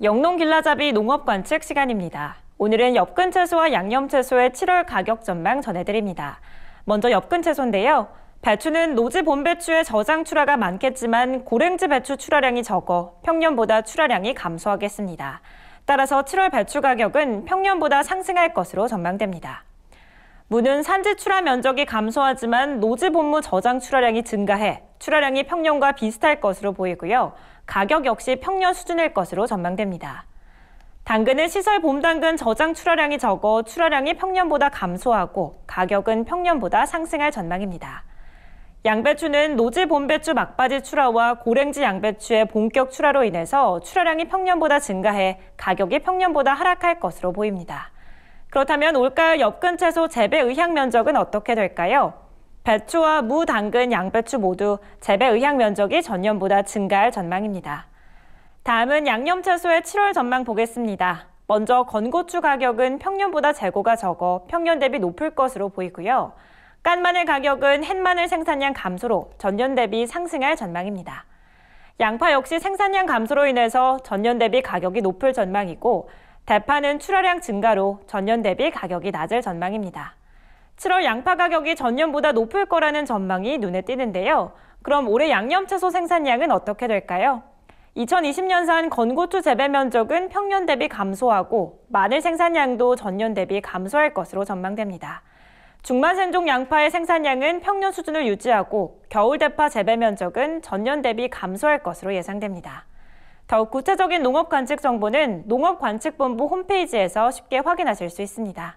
영농길라잡이 농업관측 시간입니다. 오늘은 엽근 채소와 양념 채소의 7월 가격 전망 전해드립니다. 먼저 엽근 채소인데요. 배추는 노지 봄배추의 저장 출하가 많겠지만 고랭지 배추 출하량이 적어 평년보다 출하량이 감소하겠습니다. 따라서 7월 배추 가격은 평년보다 상승할 것으로 전망됩니다. 무는 산지 출하 면적이 감소하지만 노지 본무 저장 출하량이 증가해 출하량이 평년과 비슷할 것으로 보이고요. 가격 역시 평년 수준일 것으로 전망됩니다. 당근은 시설 봄 당근 저장 출하량이 적어 출하량이 평년보다 감소하고 가격은 평년보다 상승할 전망입니다. 양배추는 노지 봄배추 막바지 출하와 고랭지 양배추의 본격 출하로 인해서 출하량이 평년보다 증가해 가격이 평년보다 하락할 것으로 보입니다. 그렇다면 올가을 엽근 채소 재배 의향 면적은 어떻게 될까요? 배추와 무, 당근, 양배추 모두 재배 의향 면적이 전년보다 증가할 전망입니다. 다음은 양념 채소의 7월 전망 보겠습니다. 먼저 건고추 가격은 평년보다 재고가 적어 평년 대비 높을 것으로 보이고요. 깐마늘 가격은 햇마늘 생산량 감소로 전년 대비 상승할 전망입니다. 양파 역시 생산량 감소로 인해서 전년 대비 가격이 높을 전망이고 대파는 출하량 증가로 전년 대비 가격이 낮을 전망입니다. 7월 양파 가격이 전년보다 높을 거라는 전망이 눈에 띄는데요. 그럼 올해 양념채소 생산량은 어떻게 될까요? 2020년산 건고추 재배 면적은 평년 대비 감소하고 마늘 생산량도 전년 대비 감소할 것으로 전망됩니다. 중만생종 양파의 생산량은 평년 수준을 유지하고 겨울 대파 재배 면적은 전년 대비 감소할 것으로 예상됩니다. 더욱 구체적인 농업 관측 정보는 농업관측본부 홈페이지에서 쉽게 확인하실 수 있습니다.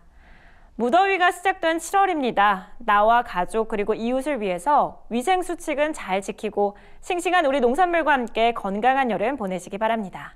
무더위가 시작된 7월입니다. 나와 가족 그리고 이웃을 위해서 위생 수칙은 잘 지키고 싱싱한 우리 농산물과 함께 건강한 여름 보내시기 바랍니다.